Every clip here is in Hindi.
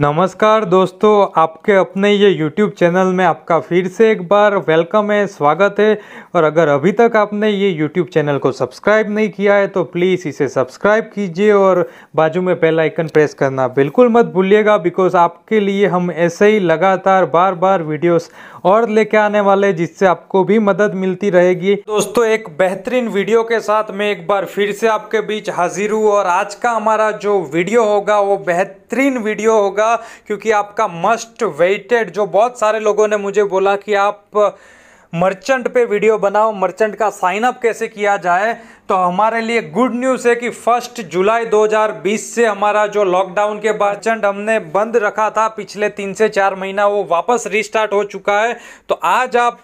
नमस्कार दोस्तों आपके अपने ये YouTube चैनल में आपका फिर से एक बार वेलकम है स्वागत है और अगर अभी तक आपने ये YouTube चैनल को सब्सक्राइब नहीं किया है तो प्लीज़ इसे सब्सक्राइब कीजिए और बाजू में पहला आइकन प्रेस करना बिल्कुल मत भूलिएगा बिकॉज आपके लिए हम ऐसे ही लगातार बार बार वीडियोस और लेके आने वाले जिससे आपको भी मदद मिलती रहेगी दोस्तों एक बेहतरीन वीडियो के साथ मैं एक बार फिर से आपके बीच हाजिर हूँ और आज का हमारा जो वीडियो होगा वो बेहतर बेहतरीन वीडियो होगा क्योंकि आपका मस्ट वेटेड जो बहुत सारे लोगों ने मुझे बोला कि आप मर्चेंट पे वीडियो बनाओ मर्चेंट का साइन अप कैसे किया जाए तो हमारे लिए गुड न्यूज़ है कि फर्स्ट जुलाई 2020 से हमारा जो लॉकडाउन के मर्चेंट हमने बंद रखा था पिछले तीन से चार महीना वो वापस रिस्टार्ट हो चुका है तो आज आप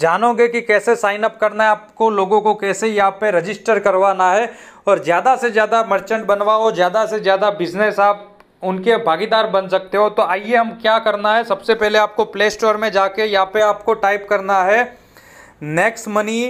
जानोगे कि कैसे साइन अप करना है आपको लोगों को कैसे यहाँ पे रजिस्टर करवाना है और ज़्यादा से ज़्यादा मर्चेंट बनवाओ ज़्यादा से ज़्यादा बिजनेस आप उनके भागीदार बन सकते हो तो आइए हम क्या करना है सबसे पहले आपको प्ले स्टोर में जाके यहाँ पे आपको टाइप करना है नेक्स्ट मनी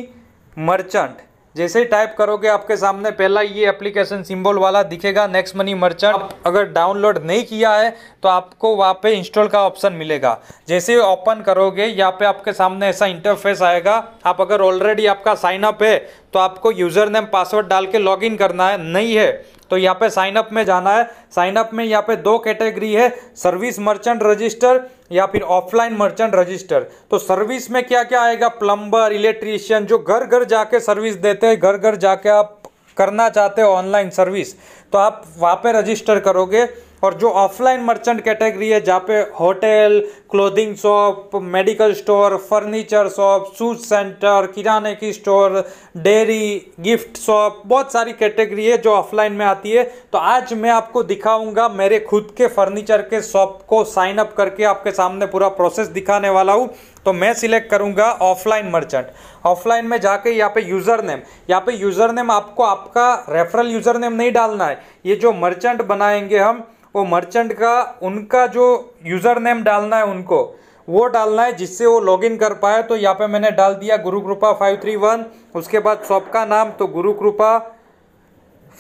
मर्चेंट जैसे ही टाइप करोगे आपके सामने पहला ये एप्लीकेशन सिंबल वाला दिखेगा नेक्स्ट मनी मर्चेंट अगर डाउनलोड नहीं किया है तो आपको वहाँ पे इंस्टॉल का ऑप्शन मिलेगा जैसे ही ओपन करोगे यहाँ पे आपके सामने ऐसा इंटरफेस आएगा आप अगर ऑलरेडी आपका साइनअप है तो आपको यूज़र नेम पासवर्ड डाल के इन करना है नहीं है तो यहाँ पे साइन अप में जाना है साइन अप में यहाँ पे दो कैटेगरी है सर्विस मर्चेंट रजिस्टर या फिर ऑफलाइन मर्चेंट रजिस्टर तो सर्विस में क्या क्या आएगा प्लम्बर इलेक्ट्रीशियन जो घर घर जाके सर्विस देते हैं घर घर जाके आप करना चाहते हो ऑनलाइन सर्विस तो आप वहाँ पे रजिस्टर करोगे और जो ऑफलाइन मर्चेंट कैटेगरी है जहाँ पे hotel clothing shop medical store furniture shop shoes centre किराने की स्टोर डेयरी गिफ्ट शॉप बहुत सारी कैटेगरी है जो ऑफलाइन में आती है तो आज मैं आपको दिखाऊंगा मेरे खुद के फर्नीचर के शॉप को साइन अप करके आपके सामने पूरा प्रोसेस दिखाने वाला हूँ तो मैं सिलेक्ट करूंगा ऑफलाइन मर्चेंट ऑफलाइन में जाके यहाँ पे यूज़र नेम यहाँ पे यूज़र नेम आपको आपका रेफरल यूज़र नेम नहीं डालना है ये जो मर्चेंट बनाएंगे हम वो मर्चेंट का उनका जो यूज़र नेम डालना है उनको वो डालना है जिससे वो लॉगिन कर पाए तो यहाँ पे मैंने डाल दिया गुरु कृपा फाइव थ्री वन उसके बाद शॉप का नाम तो गुरु कृपा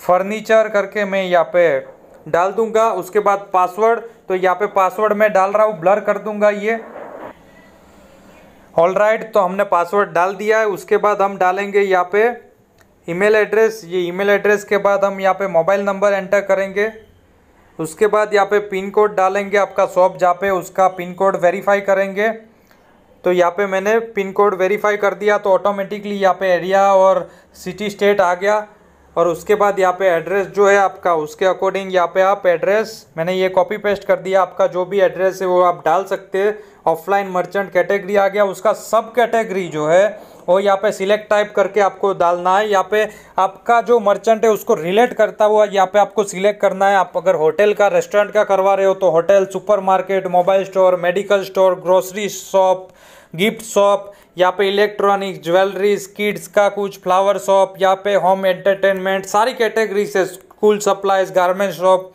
फर्नीचर करके मैं यहाँ पे डाल दूंगा उसके बाद पासवर्ड तो यहाँ पे पासवर्ड मैं डाल रहा हूँ ब्लर कर दूंगा ये ऑल राइट तो हमने पासवर्ड डाल दिया है उसके बाद हम डालेंगे यहाँ पे ईमेल एड्रेस ये ईमेल एड्रेस के बाद हम यहाँ पे मोबाइल नंबर एंटर करेंगे उसके बाद यहाँ पे पिन कोड डालेंगे आपका शॉप जहाँ पे उसका पिन कोड वेरीफाई करेंगे तो यहाँ पे मैंने पिन कोड वेरीफाई कर दिया तो ऑटोमेटिकली यहाँ पे एरिया और सिटी स्टेट आ गया और उसके बाद यहाँ पे एड्रेस जो है आपका उसके अकॉर्डिंग यहाँ पे आप एड्रेस मैंने ये कॉपी पेस्ट कर दिया आपका जो भी एड्रेस है वो आप डाल सकते हैं ऑफलाइन मर्चेंट कैटेगरी आ गया उसका सब कैटेगरी जो है वो यहाँ पे सिलेक्ट टाइप करके आपको डालना है यहाँ पे आपका जो मर्चेंट है उसको रिलेट करता हुआ यहाँ पे आपको सिलेक्ट करना है आप अगर होटल का रेस्टोरेंट का करवा रहे हो तो hotel supermarket mobile store medical store grocery shop gift shop यहाँ पे इलेक्ट्रॉनिक ज्वेलरीज किड्स का कुछ फ्लावर शॉप यहाँ पे होम एंटरटेनमेंट सारी कैटेगरी से school supplies garment shop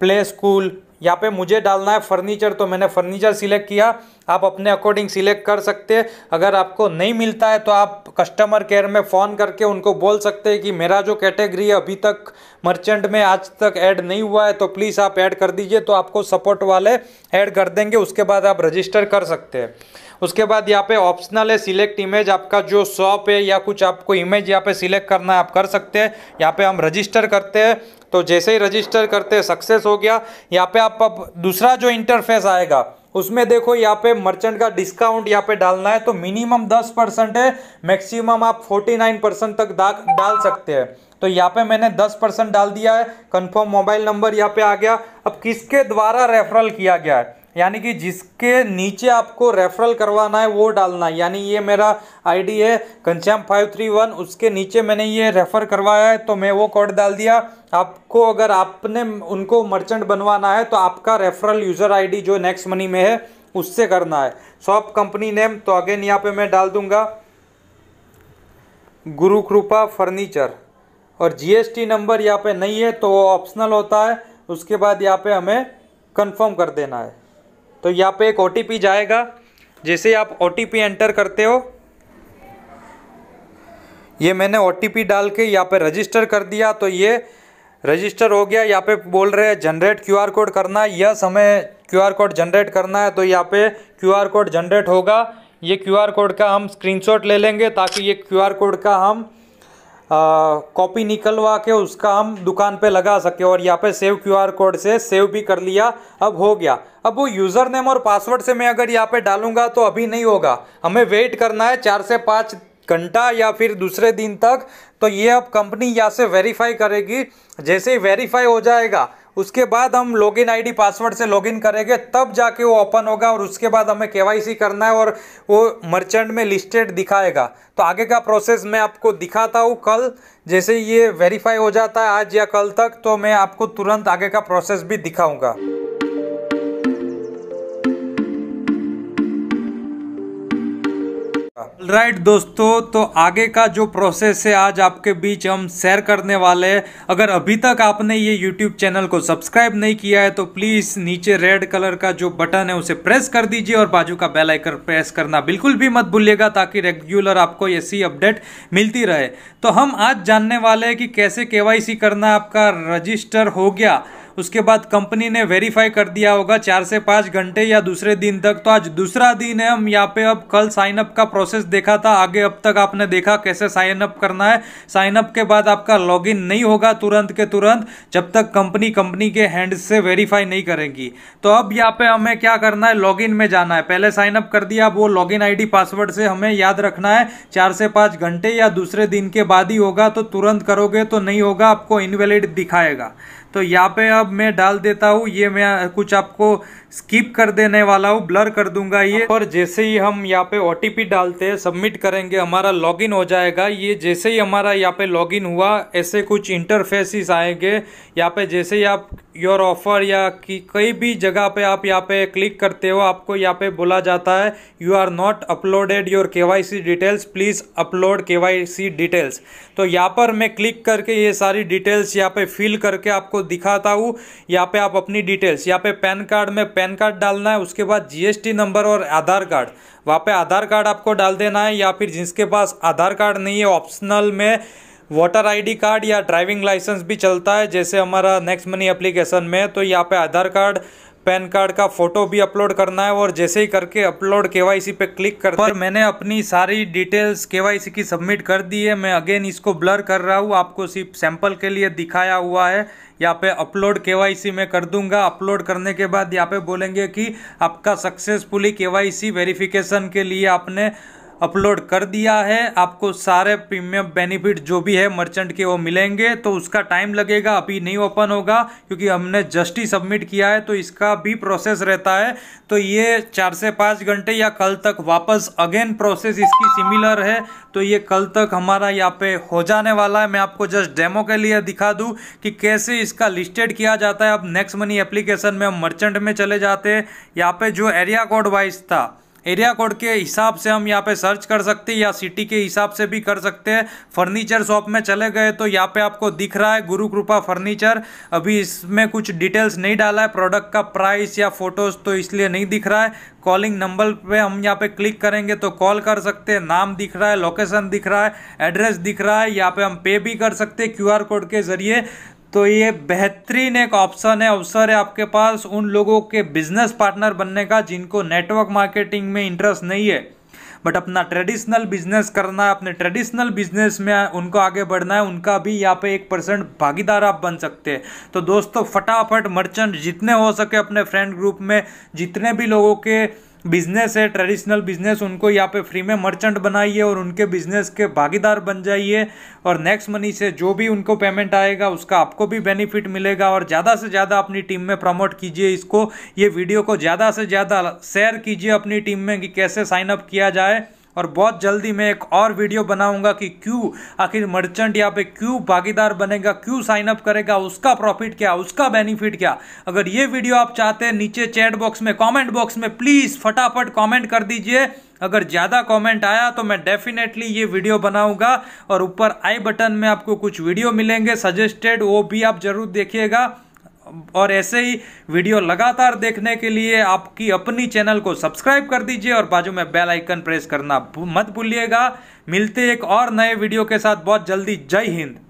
play school यहाँ पे मुझे डालना है फर्नीचर तो मैंने फर्नीचर सिलेक्ट किया आप अपने अकॉर्डिंग सिलेक्ट कर सकते हैं अगर आपको नहीं मिलता है तो आप कस्टमर केयर में फ़ोन करके उनको बोल सकते हैं कि मेरा जो कैटेगरी है अभी तक मर्चेंट में आज तक ऐड नहीं हुआ है तो प्लीज़ आप ऐड कर दीजिए तो आपको सपोर्ट वाले ऐड कर देंगे उसके बाद आप रजिस्टर कर सकते हैं उसके बाद यहाँ पे ऑप्शनल है सिलेक्ट इमेज आपका जो शॉप है या कुछ आपको इमेज यहाँ पे सिलेक्ट करना है आप कर सकते हैं यहाँ पे हम रजिस्टर करते हैं तो जैसे ही रजिस्टर करते सक्सेस हो गया यहाँ पे आप, अब दूसरा जो इंटरफेस आएगा उसमें देखो यहाँ पे मर्चेंट का डिस्काउंट यहाँ पे डालना है तो मिनिमम दस परसेंट है मैक्सिमम आप फोर्टी नाइन परसेंट तक डाल सकते हैं तो यहाँ पे मैंने दस परसेंट डाल दिया है कंफर्म मोबाइल नंबर यहाँ पे आ गया अब किसके द्वारा रेफरल किया गया है यानी कि जिसके नीचे आपको रेफरल करवाना है वो डालना है यानी ये मेरा आईडी है घनश्याम फाइव थ्री वन उसके नीचे मैंने ये रेफ़र करवाया है तो मैं वो कोड डाल दिया आपको अगर आपने उनको मर्चेंट बनवाना है तो आपका रेफरल यूज़र आई जो नेक्स्ट मनी में है उससे करना है शॉप कंपनी नेम तो अगेन यहाँ पर मैं डाल दूँगा गुरु कृपा फर्नीचर और जीएसटी नंबर यहाँ पे नहीं है तो वो ऑप्शनल होता है उसके बाद यहाँ पे हमें कंफर्म कर देना है तो यहाँ पे एक ओ जाएगा जैसे आप ओ एंटर करते हो ये मैंने ओ डाल के यहाँ पे रजिस्टर कर दिया तो ये रजिस्टर हो गया यहाँ पे बोल रहे हैं जनरेट क्यूआर कोड करना है यस हमें क्यूआर कोड जनरेट करना है तो यहाँ पे क्यूआर कोड जनरेट होगा ये क्यूआर कोड का हम स्क्रीनशॉट ले लेंगे ताकि ये क्यूआर कोड का हम कॉपी निकलवा के उसका हम दुकान पे लगा सके और यहाँ पे सेव क्यूआर कोड से सेव भी कर लिया अब हो गया अब वो यूज़र नेम और पासवर्ड से मैं अगर यहाँ पे डालूंगा तो अभी नहीं होगा हमें वेट करना है चार से पाँच घंटा या फिर दूसरे दिन तक तो ये अब कंपनी यहाँ से वेरीफाई करेगी जैसे ही वेरीफाई हो जाएगा उसके बाद हम लॉगिन आईडी पासवर्ड से लॉगिन करेंगे तब जाके वो ओपन होगा और उसके बाद हमें केवाईसी करना है और वो मर्चेंट में लिस्टेड दिखाएगा तो आगे का प्रोसेस मैं आपको दिखाता हूँ कल जैसे ये वेरीफाई हो जाता है आज या कल तक तो मैं आपको तुरंत आगे का प्रोसेस भी दिखाऊँगा राइट right, दोस्तों तो आगे का जो प्रोसेस है आज आपके बीच हम शेयर करने वाले हैं अगर अभी तक आपने ये यूट्यूब चैनल को सब्सक्राइब नहीं किया है तो प्लीज़ नीचे रेड कलर का जो बटन है उसे प्रेस कर दीजिए और बाजू का बेल आइकन प्रेस करना बिल्कुल भी मत भूलिएगा ताकि रेगुलर आपको ऐसी अपडेट मिलती रहे तो हम आज जानने वाले हैं कि कैसे के करना आपका रजिस्टर हो गया उसके बाद कंपनी ने वेरीफाई कर दिया होगा चार से पाँच घंटे या दूसरे दिन तक तो आज दूसरा दिन है हम यहाँ पे अब कल साइनअप का प्रोसेस देखा था आगे अब तक आपने देखा कैसे साइनअप करना है साइनअप के बाद आपका लॉग नहीं होगा तुरंत के तुरंत जब तक कंपनी कंपनी के हैंड से वेरीफाई नहीं करेगी तो अब यहाँ पे हमें क्या करना है लॉगिन में जाना है पहले साइन अप कर दिया अब वो लॉग इन पासवर्ड से हमें याद रखना है चार से पाँच घंटे या दूसरे दिन के बाद ही होगा तो तुरंत करोगे तो नहीं होगा आपको इनवैलिड दिखाएगा तो यहाँ पे अब मैं डाल देता हूँ ये मैं कुछ आपको स्किप कर देने वाला हूँ ब्लर कर दूंगा ये और जैसे ही हम यहाँ पे ओ डालते हैं सबमिट करेंगे हमारा लॉगिन हो जाएगा ये जैसे ही हमारा यहाँ पे लॉगिन हुआ ऐसे कुछ इंटरफेसिस आएंगे यहाँ पे जैसे ही आप योर ऑफर या कि कई भी जगह पे आप यहाँ पे क्लिक करते हो आपको यहाँ पे बोला जाता है you are not uploaded your के डिटेल्स प्लीज़ अपलोड के डिटेल्स तो यहाँ पर मैं क्लिक करके ये सारी डिटेल्स यहाँ पे फिल करके आपको दिखाता हूँ यहाँ पे आप अपनी डिटेल्स यहाँ पे पैन कार्ड में पैन कार्ड डालना है उसके बाद जीएसटी नंबर और आधार कार्ड वहाँ पे आधार कार्ड आपको डाल देना है या फिर जिसके पास आधार कार्ड नहीं है ऑप्शनल में वोटर आईडी कार्ड या ड्राइविंग लाइसेंस भी चलता है जैसे हमारा नेक्स्ट मनी एप्लीकेशन में तो यहाँ पे आधार कार्ड पैन कार्ड का फोटो भी अपलोड करना है और जैसे ही करके अपलोड सी पे क्लिक कर पर मैंने अपनी सारी डिटेल्स सी की सबमिट कर दी है मैं अगेन इसको ब्लर कर रहा हूँ आपको सिर्फ सैंपल के लिए दिखाया हुआ है यहाँ पे अपलोड के सी मैं कर दूंगा अपलोड करने के बाद यहाँ पे बोलेंगे कि आपका सक्सेसफुली के सी वेरिफिकेशन के लिए आपने अपलोड कर दिया है आपको सारे प्रीमियम बेनिफिट जो भी है मर्चेंट के वो मिलेंगे तो उसका टाइम लगेगा अभी नहीं ओपन होगा क्योंकि हमने जस्ट ही सबमिट किया है तो इसका भी प्रोसेस रहता है तो ये चार से पाँच घंटे या कल तक वापस अगेन प्रोसेस इसकी सिमिलर है तो ये कल तक हमारा यहाँ पे हो जाने वाला है मैं आपको जस्ट डेमो के लिए दिखा दूँ कि कैसे इसका लिस्टेड किया जाता है अब नेक्स्ट मनी एप्लीकेशन में हम मर्चेंट में चले जाते हैं यहाँ पर जो एरिया कोड वाइज था एरिया कोड के हिसाब से हम यहाँ पे सर्च कर सकते हैं या सिटी के हिसाब से भी कर सकते हैं फर्नीचर शॉप में चले गए तो यहाँ पे आपको दिख रहा है गुरु कृपा फर्नीचर अभी इसमें कुछ डिटेल्स नहीं डाला है प्रोडक्ट का प्राइस या फोटोज़ तो इसलिए नहीं दिख रहा है कॉलिंग नंबर पे हम यहाँ पे क्लिक करेंगे तो कॉल कर सकते हैं नाम दिख रहा है लोकेशन दिख रहा है एड्रेस दिख रहा है यहाँ पे हम पे भी कर सकते हैं क्यूआर कोड के ज़रिए तो ये बेहतरीन एक ऑप्शन है अवसर है आपके पास उन लोगों के बिजनेस पार्टनर बनने का जिनको नेटवर्क मार्केटिंग में इंटरेस्ट नहीं है बट अपना ट्रेडिशनल बिजनेस करना है अपने ट्रेडिशनल बिजनेस में उनको आगे बढ़ना है उनका भी यहाँ पे एक परसेंट भागीदार आप बन सकते हैं तो दोस्तों फटाफट मर्चेंट जितने हो सके अपने फ्रेंड ग्रुप में जितने भी लोगों के बिजनेस है ट्रेडिशनल बिजनेस उनको यहाँ पे फ्री में मर्चेंट बनाइए और उनके बिजनेस के भागीदार बन जाइए और नेक्स्ट मनी से जो भी उनको पेमेंट आएगा उसका आपको भी बेनिफिट मिलेगा और ज़्यादा से ज़्यादा अपनी टीम में प्रमोट कीजिए इसको ये वीडियो को ज़्यादा से ज़्यादा शेयर कीजिए अपनी टीम में कि कैसे साइनअप किया जाए और बहुत जल्दी मैं एक और वीडियो बनाऊंगा कि क्यों आखिर मर्चेंट यहाँ पे क्यों भागीदार बनेगा क्यों साइन अप करेगा उसका प्रॉफिट क्या उसका बेनिफिट क्या अगर ये वीडियो आप चाहते हैं नीचे चैट बॉक्स में कॉमेंट बॉक्स में प्लीज़ फटाफट कॉमेंट कर दीजिए अगर ज़्यादा कमेंट आया तो मैं डेफिनेटली ये वीडियो बनाऊंगा और ऊपर आई बटन में आपको कुछ वीडियो मिलेंगे सजेस्टेड वो भी आप ज़रूर देखिएगा और ऐसे ही वीडियो लगातार देखने के लिए आपकी अपनी चैनल को सब्सक्राइब कर दीजिए और बाजू में बेल आइकन प्रेस करना मत भूलिएगा मिलते एक और नए वीडियो के साथ बहुत जल्दी जय हिंद